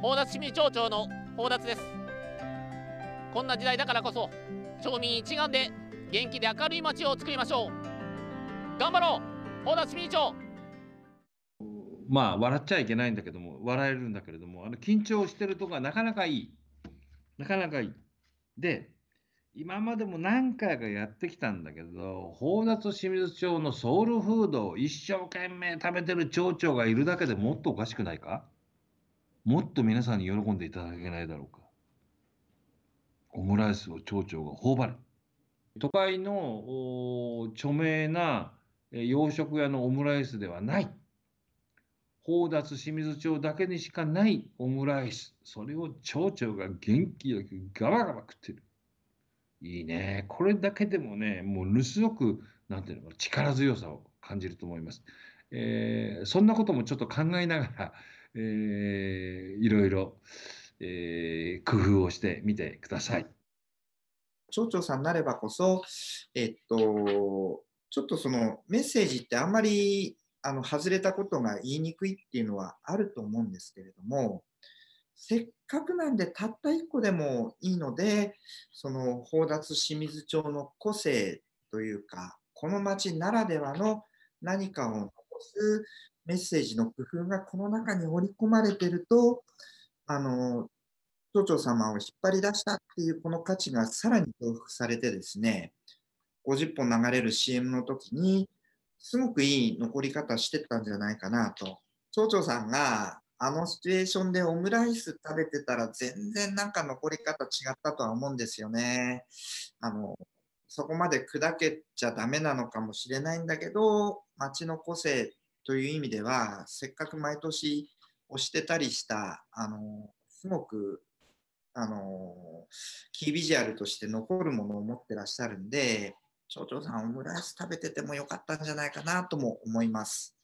宝達市民町長の宝達ですこんな時代だからこそ町民一丸で元気で明るい町を作りましょう頑張ろう宝達市民町まあ笑っちゃいけないんだけども笑えるんだけれどもあの緊張してるとこがなかなかいいなかなかいいで今までも何回かやってきたんだけど宝達清水町のソウルフードを一生懸命食べてる町長がいるだけでもっとおかしくないかもっと皆さんに喜んでいただけないだろうか。オムライスを町長が頬張る。都会の著名な洋食屋のオムライスではない。宝達清水町だけにしかないオムライス。それを町長が元気よくガバガバ食ってる。いいね。これだけでもね、もうすごく、なんていうのかな、力強さを感じると思います。えー、そんなこともちょっと考えながら、えー、いろいろ、えー、工夫をしてみてください。町長さんなればこそ、えっと、ちょっとそのメッセージってあんまりあの外れたことが言いにくいっていうのはあると思うんですけれども、せっかくなんでたった1個でもいいので、その宝達清水町の個性というか、この町ならではの何かを残すメッセージの工夫がこの中に織り込まれてると、あの、町長様を引っ張り出したっていうこの価値がさらに増幅されてですね、50本流れる CM の時に、すごくいい残り方してたんじゃないかなと。町長さんがあのシチュエーションでオムライス食べてたら全然なんか残り方違ったとは思うんですよね。あの、そこまで砕けちゃダメなのかもしれないんだけど、町の個性という意味ではせっかく毎年押してたりしたあのすごくあのキービジュアルとして残るものを持ってらっしゃるんで町長さんオムライス食べててもよかったんじゃないかなとも思います。